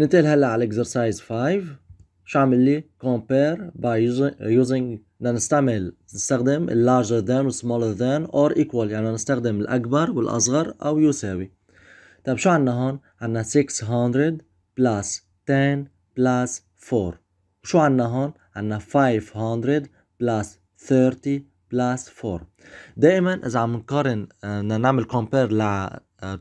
ننتقل هلا على الاكسرسايز 5 شو عامل لي compare by using بدنا نستعمل نستخدم larger than smaller than or equal يعني نستخدم الأكبر والأصغر أو يساوي طيب شو عندنا هون عندنا 600 plus 10 plus 4 وشو عندنا هون عندنا 500 plus 30 plus 4 دائما إذا عم نقارن آه، بدنا نعمل compare ل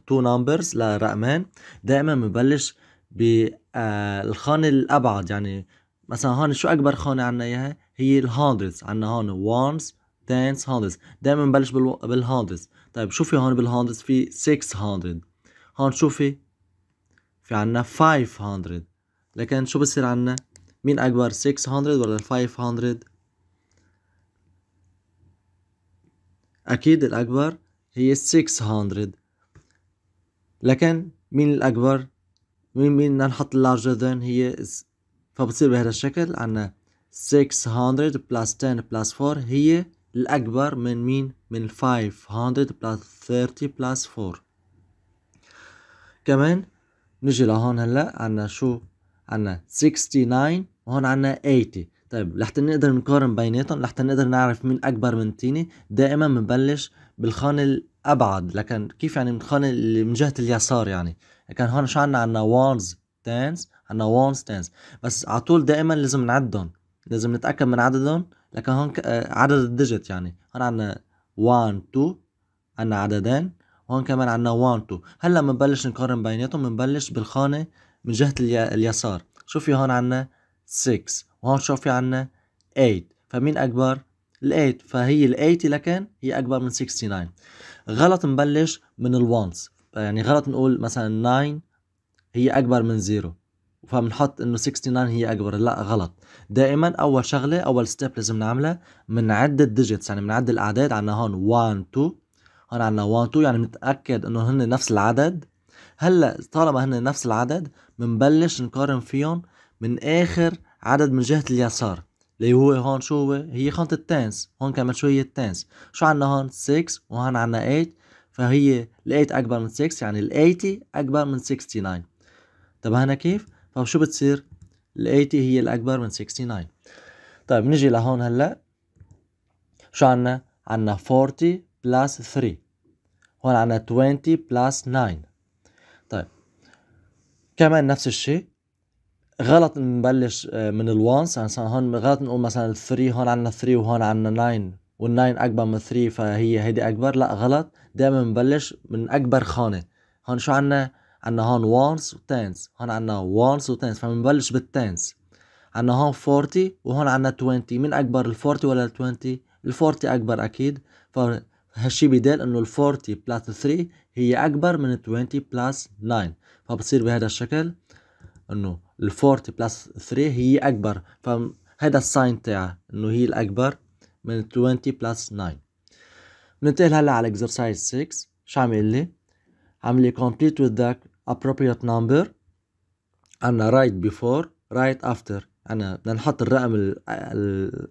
تو آه، numbers لرقمين دائما بنبلش بالخانة آه، الأبعد يعني مثلا هون شو أكبر خانة عنا إياها هي الهاندرز عنا هون وانز تنس هاندرز دايما نبلش بالهاندرز طيب شوفي هون بالهاندرز في 600 هون شوفي في عنا 500 لكن شو بصير عنا مين أكبر 600 ولا 500 أكيد الأكبر هي 600 لكن مين الأكبر مين مين بدنا نحط اللارجر ذان هي فبتصير بهذا الشكل عنا 600 بلس 10 بلس 4 هي الأكبر من مين من 500 بلس 30 بلس 4 كمان نجي لهون هلا عنا شو عنا 69 وهون عنا 80 طيب لحتى نقدر نقارن بيناتهم لحتى نقدر نعرف مين اكبر من التاني دائما بنبلش بالخانه الابعد لكن كيف يعني من الخانه اللي من جهه اليسار يعني كان هون شو عنا عنا وانز تنز عنا وانز تنز بس على طول دائما لازم نعدهم لازم نتاكد من عددهم لكن هون آه، عدد الديجيت يعني هون عنا 1 2 عنا عددين هون كمان عنا 1 2 هلا بنبلش نقارن بيناتهم بنبلش بالخانه من جهه اليسار في هون عنا 6 وهون في عنا 8 فمين اكبر ال8 فهي ال80 لكن هي اكبر من 69 غلط نبلش من الوانز يعني غلط نقول مثلا 9 هي اكبر من 0 فبنحط انه 69 هي اكبر لا غلط دائما اول شغله اول ستيب لازم نعملها بنعد الديجيتس يعني بنعد الاعداد عندنا هون 1 2 هون عندنا 1 2 يعني بنتاكد انه هن نفس العدد هلا طالما هن نفس العدد بنبلش نقارن فيهم من اخر عدد من جهه اليسار اللي هو هون شو هو هي خانة التنس هون كمان شو هي التنس شو عندنا هون 6 وهون عندنا 8 فهي ال8 اكبر من 6 يعني ال80 اكبر من 69 هنا كيف فشو بتصير ال80 هي الاكبر من 69 طيب نجي لهون هلا شو عنا عنا 40 بلس 3 هون عنا 20 بلس 9 طيب كمان نفس الشيء غلط نبلش آه، من الوانس يعني هون غلط نقول مثلا 3 هون عنا 3 وهون عنا 9 والناين اكبر من 3 فهي هيدي اكبر لا غلط دائما بنبلش من اكبر خانه هون شو عنا عنا هون وانس وتنس هون عنا وانس وتنس فبنبلش بالتنس عنا هون 40 وهون عنا 20 مين اكبر ال 40 ولا ال 20 ال 40 اكبر اكيد فهالشي بدال انه ال 40 بلس 3 هي اكبر من ال 20 بلس 9 فبتصير بهذا الشكل انه ال 40 بلس 3 هي اكبر فهذا الساين تاعها انه هي الاكبر من 20 بلس 9 بننتقل هلا على exercise 6 شو عامل لي؟ عامل لي complete with the appropriate number عنا right before right after أنا بدنا نحط الرقم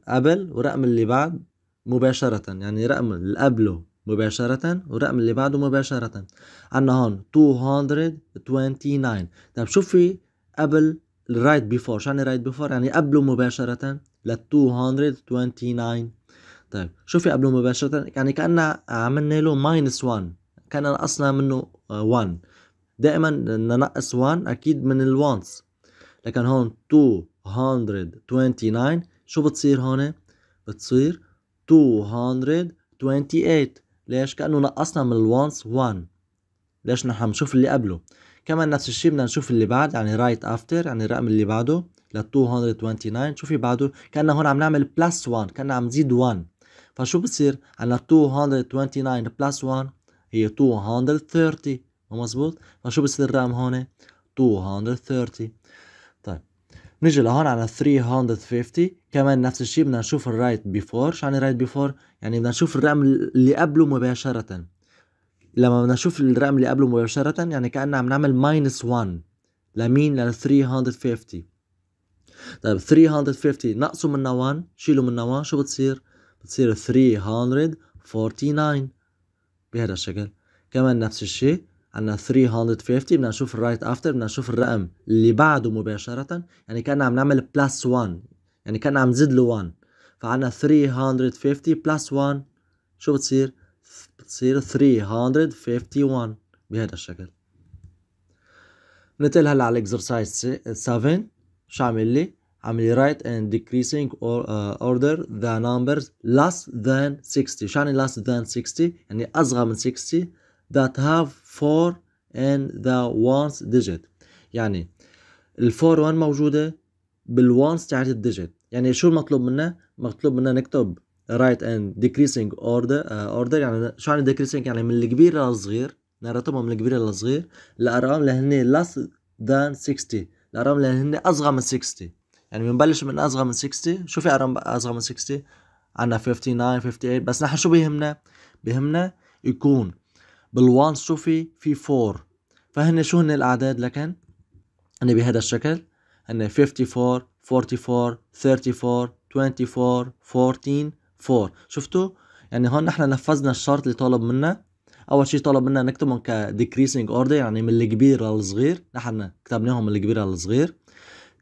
قبل ورقم اللي بعد مباشرة يعني رقم اللي قبله مباشرة والرقم اللي بعده مباشرة عنا هون 229 طيب شو في قبل الرايت بيفور شو يعني رايت بيفور يعني قبله مباشرة لل 229 طيب شوفي قبله مباشرة يعني كان عملنا له ماينس 1 كان نقصنا منه 1 آه، دائما ننقص 1 أكيد من الوانس لكن هون 229 شو بتصير هون؟ بتصير 228 ليش؟ كأنه نقصنا من الوانس 1 ليش نحن عم نشوف اللي قبله كمان نفس الشيء بدنا نشوف اللي بعد يعني رايت right افتر يعني الرقم اللي بعده ل 229 شوفي بعده كأنه هون عم نعمل بلس 1 كأنه عم نزيد 1 فشو طيب بصير عندنا 229 بلس 1 هي 230 مو مزبوط فشو طيب بصير الرقم هون 230 طيب نيجي لهون على 350 كمان نفس الشيء بدنا نشوف الرايت بيفور شو يعني رايت بيفور يعني بدنا نشوف الرقم اللي قبله مباشرة لما بدنا نشوف الرقم اللي قبله مباشرة يعني كأننا عم نعمل ماينس 1 لمين لل 350 طيب 350 نقصوا منها 1 شيلوا منها 1 شو بتصير بتصير 349 بهذا الشكل كمان نفس الشيء عندنا 350 بدنا نشوف الرايت افتر بدنا نشوف الرقم اللي بعده مباشره يعني كان عم نعمل بلس 1 يعني كان عم نزيد له 1 فعندنا 350 بلس 1 شو بتصير بتصير 351 بهذا الشكل ننتقل هلا على الاكسرسايز 7 شو عامل لي عملي write and decreasing اوردر ذا uh, order the numbers less than 60 شو يعني less than 60 يعني أصغر من 60 that have 4 and the ones digit يعني 4 1 موجودة بالوانس تاعت الديجيت يعني شو المطلوب منا مطلوب منا نكتب right and decreasing order اوردر uh, يعني شو يعني decreasing يعني من الكبير للصغير نرتبهم من الكبير للصغير الأرقام اللي هن less than 60 الأرقام اللي هن أصغر من 60 يعني بنبلش من اصغر من 60 شو في اصغر من 60 عندنا 59 58 بس نحن شو بيهمنا بيهمنا يكون بال1 شو في في 4 فهن شو هن الاعداد لكن هن بهذا الشكل هن 54 44 34 24 14 4 شفتوا يعني هون نحن نفذنا الشرط اللي طالب منا اول شيء طلب منا نكتبهم كديكريسينج اوردر يعني من الكبير للصغير نحن كتبناهم من الكبير للصغير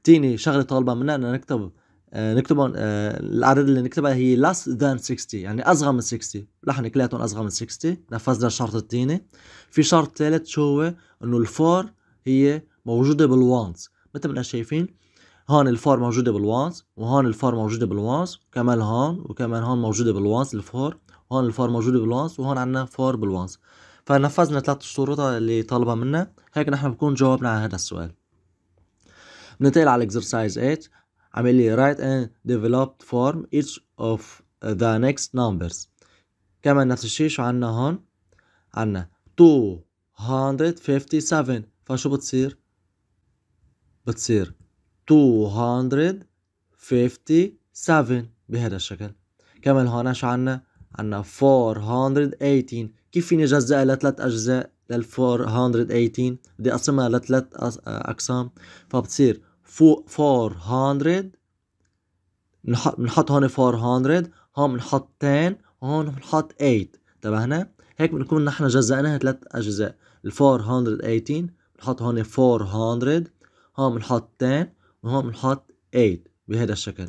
تيني شغله طالبه منا انه نكتب آه، نكتب العدد آه، الاعداد اللي نكتبها هي less than 60 يعني اصغر من 60 لحن كلياتهم اصغر من 60 نفذنا الشرط الثاني في شرط ثالث شو هو انه الفور هي موجوده بالوانز مثل ما احنا شايفين هون الفور موجوده بالوانز وهون الفور موجوده بالوانز كمان هون وكمان هون موجوده بالوانز الفور هون الفور موجوده بالوانز وهون عندنا فور بالوانز فنفذنا ثلاث شروط اللي طالبه منا هيك نحن بكون جاوبنا على هذا السؤال بننتقل على الاكسرسايز 8 عامل لي write and developed form each of the next numbers كمان نفس الشيء شو عندنا هون عندنا 257 فشو بتصير بتصير 257 بهذا الشكل كمان هون شو عندنا عندنا 418 كيف فيني جزئها لثلاث أجزاء لل 418 بدي اقسمها لثلاث اقسام فبتصير 400 بنحط هون 400 هون بنحط 10 هون بنحط 8 انتبهنا هيك بنكون نحن جزأناها ثلاث اجزاء ال 418 بنحط هون 400 هون بنحط 10 وهون بنحط 8 بهذا الشكل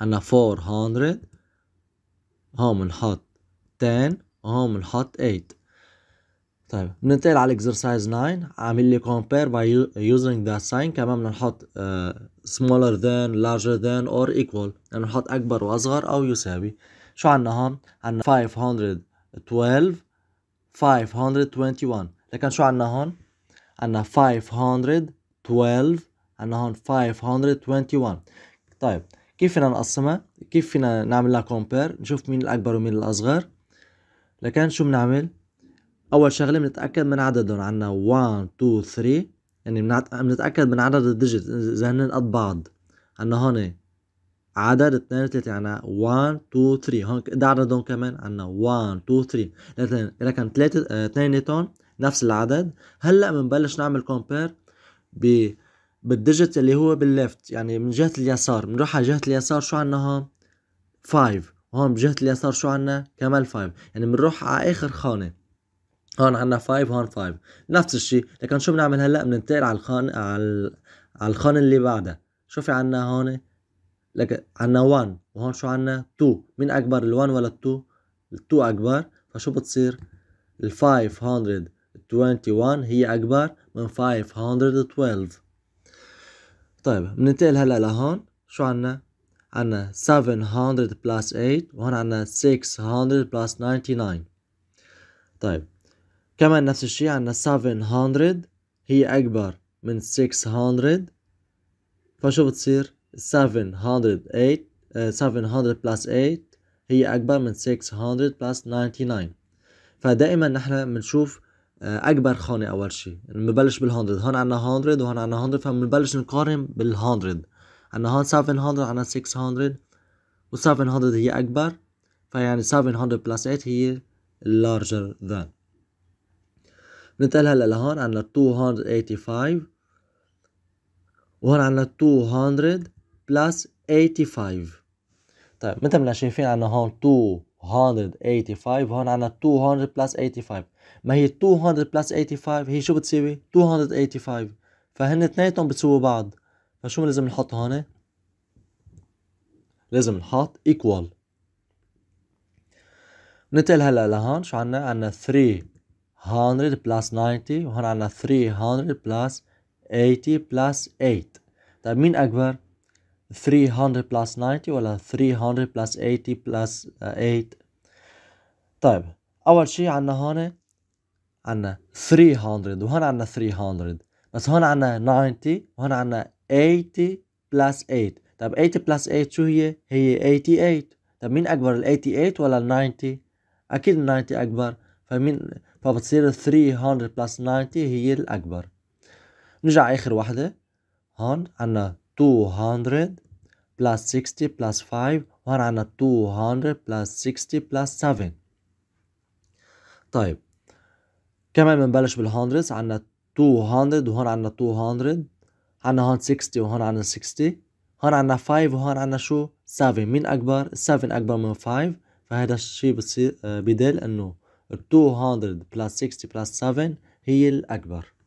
عندنا 400 هون بنحط 10 وهون بنحط 8 طيب بننتقل على الاكسرسايز 9 عامل لي compare by using the sign كمان بدنا نحط آه، smaller than larger than or equal يعني نحط اكبر واصغر او يساوي شو عندنا هون عندنا 512 521 لكن شو عندنا هون عندنا 512 عندنا هون 521 طيب كيف فينا نقسمها كيف فينا نعمل لها compare نشوف مين الاكبر ومين الاصغر لكن شو بنعمل اول شغله بنتاكد من عددهم عندنا 1 2 3 يعني بنتاكد من عدد الديجيت اذا هن قد بعض عندنا هون عدد 2 3 عندنا 1 2 3 هون قد عددهم كمان عندنا 1 2 3 لكن لكن 3 اثنيناتهم نفس العدد هلا بنبلش نعمل كومبير ب بالديجيت اللي هو بالليفت يعني من جهه اليسار بنروح على جهه اليسار شو عندنا هون 5 هون بجهه اليسار شو عندنا كمان 5 يعني بنروح على اخر خانه هون عنا 5 هون 5 نفس الشيء لكن شو بنعمل هلا بننتقل على الخان على على الخان اللي بعدها شو في عنا هون لك عنا 1 وهون شو عنا 2 مين اكبر ال1 ولا ال2 ال2 اكبر فشو بتصير ال 521 هي اكبر من 512 طيب بننتقل هلا لهون شو عنا عنا 700 plus 8 وهون عنا 600 plus 99 طيب كمان نفس الشيء عندنا 700 هي أكبر من 600 فشو بتصير 708 uh, 700 بلس 8 هي أكبر من 600 بلس 99 فدائما نحن بنشوف آه، أكبر خانة أول شيء بنبلش بال 100 هون عنا 100 وهون عنا 100 فبنبلش نقارن بال 100 عنا هون 700 عنا 600 و 700 هي أكبر فيعني 700 بلس 8 هي larger than ننتقل هلا لهون عندنا 285 وهون عندنا 200 بلس 85 طيب مثل ما شايفين عندنا هون 285 وهون عندنا 200 بلس 85 ما هي 200 بلس 85 هي شو بتساوي 285 فهن اثنيناتهم بتساوي بعض فشو لازم نحط هون لازم نحط equal ننتقل هلا لهون شو عندنا عندنا 3 100 plus 90 وهون عنا 300 plus 80 plus 8 طيب مين أكبر؟ 300 plus 90 ولا 300 plus 80 plus 8 uh, طيب أول شيء عنا هون عنا 300 وهون عنا 300 بس هون عنا 90 وهون عنا 80 plus 8 طيب 80 plus 8 شو هي؟ هي 88 طيب مين أكبر ال 88 ولا ال 90؟ أكيد ال 90 أكبر فمين فبتصير 300 بلس 90 هي الأكبر نرجع آخر وحدة هون عنا 200 بلس 60 بلس 5 وهون عنا 200 بلس 60 بلس 7 طيب كمان بنبلش بال 100 عنا 200 وهون عنا 200 عنا هون 60 وهون عنا 60 هون عنا 5 وهون عنا شو 7 مين أكبر 7 أكبر من 5 فهذا الشيء بتصير آه، بدل إنه 200 plus 60 plus 7 هي الأكبر